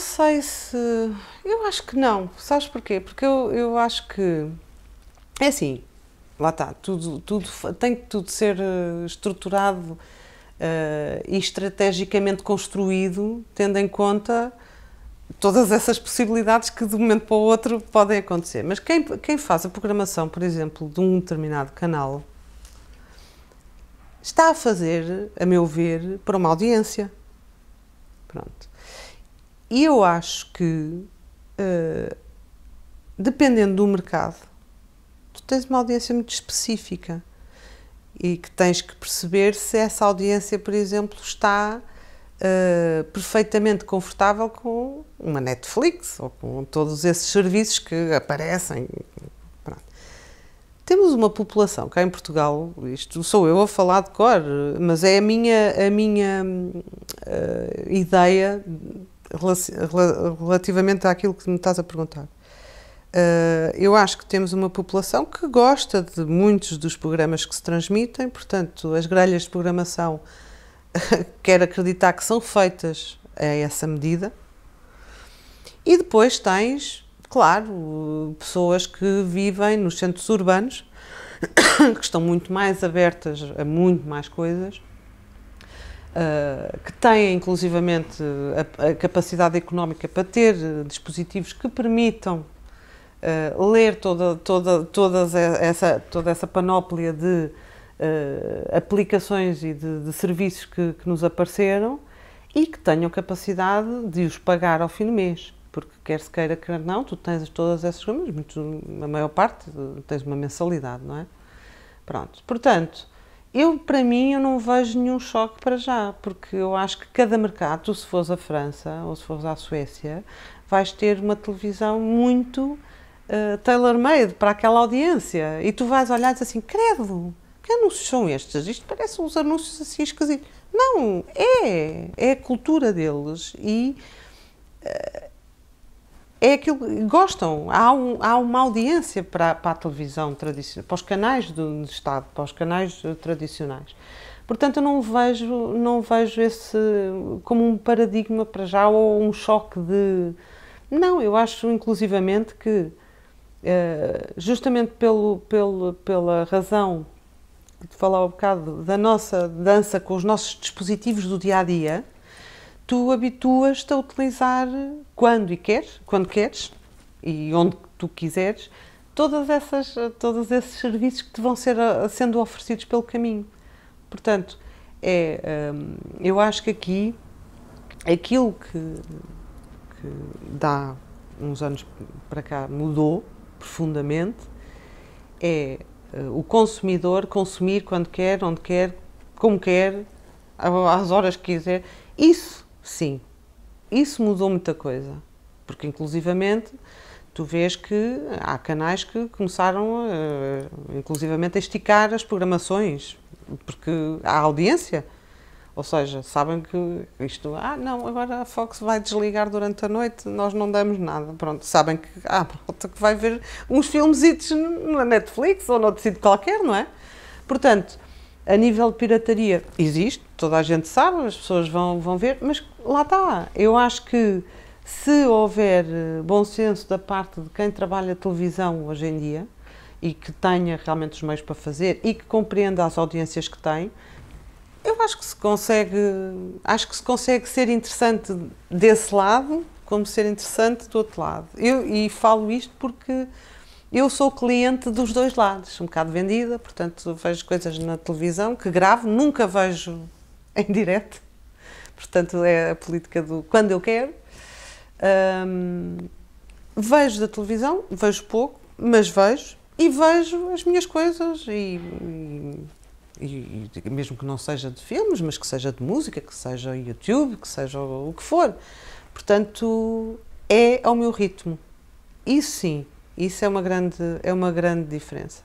sei se. Eu acho que não. Sabes porquê? Porque eu, eu acho que. É assim, lá está, tudo, tudo, tem que tudo ser eh, estruturado uh, e estrategicamente construído, tendo em conta todas essas possibilidades que de um momento para o outro podem acontecer. Mas quem, quem faz a programação, por exemplo, de um determinado canal, está a fazer, a meu ver, para uma audiência. Pronto. E eu acho que, uh, dependendo do mercado, tu tens uma audiência muito específica e que tens que perceber se essa audiência, por exemplo, está uh, perfeitamente confortável com uma Netflix ou com todos esses serviços que aparecem. Temos uma população cá em Portugal, isto sou eu a falar de cor, mas é a minha, a minha uh, ideia relativamente àquilo que me estás a perguntar. Uh, eu acho que temos uma população que gosta de muitos dos programas que se transmitem, portanto, as grelhas de programação quero acreditar que são feitas a essa medida. E depois tens, claro, pessoas que vivem nos centros urbanos, que estão muito mais abertas a muito mais coisas Uh, que têm inclusivamente a, a, capacidade económica para ter eh, dispositivos que permitam uh, ler toda, toda, todas essa, toda essa panóplia de aplicações e de, de serviços que, que, nos apareceram e que tenham capacidade de os pagar ao fim do mês. Porque quer se queira, quer não, tu tens todas essas coisas, a maior parte tens uma mensalidade, não é? Pronto, portanto, eu, para mim, eu não vejo nenhum choque para já, porque eu acho que cada mercado, tu se fores à França ou se fores à Suécia, vais ter uma televisão muito uh, tailor-made para aquela audiência. E tu vais olhar e dizer assim, credo, que anúncios são estes? Isto parece uns anúncios assim esquisitos. Não, é, é a cultura deles e... Uh, é aquilo que gostam. Há, um, há uma audiência para, para a televisão tradicional, para os canais do Estado, para os canais eh, tradicionais. Portanto, eu não vejo, não vejo esse como um paradigma para já ou um choque de. Não, eu acho inclusivamente que, eh, justamente pelo, pelo, pela razão de falar um bocado da nossa dança com os nossos dispositivos do dia a dia, tu habituas-te a utilizar quando e queres, quando queres e onde tu quiseres, todas essas, todos esses serviços que te vão ser, eh, sendo oferecidos pelo caminho. Portanto, é, hum, eu acho que aqui aquilo que, que dá uns anos para cá mudou profundamente é eh, o consumidor consumir quando quer, onde quer, como quer, às horas que quiser. Isso Sim. Isso mudou muita coisa. Porque, inclusivamente, tu vês que há canais que começaram, a, inclusivamente, a esticar as programações, porque há audiência. Ou seja, sabem que isto, ah, não, agora a Fox vai desligar durante a noite, nós não damos nada. Pronto, sabem que há ah, que vai ver uns filmezitos na Netflix ou noutro sítio qualquer, não é? Portanto, a nível de pirataria, existe, toda a gente sabe, as pessoas vão, vão ver, mas lá está. Eu acho que se houver eh, bom senso da parte de quem trabalha televisão hoje em dia e que tenha realmente os meios para fazer e que compreenda as audiências que tem, eu acho que se consegue, acho que se consegue ser interessante desse lado, como ser interessante do outro lado. Eu e falo isto porque eu sou cliente dos dois lados, um bocado vendida, portanto vejo coisas na televisão que gravo, nunca vejo em direto, portanto é a política do quando eu quero. Um, vejo da televisão, vejo pouco, mas vejo e vejo as minhas coisas e, e, e, mesmo que não seja de filmes, mas que seja de música, que seja YouTube, que seja o, o que for. Portanto, é ao meu ritmo. E sim, isso é uma grande, é uma grande diferença.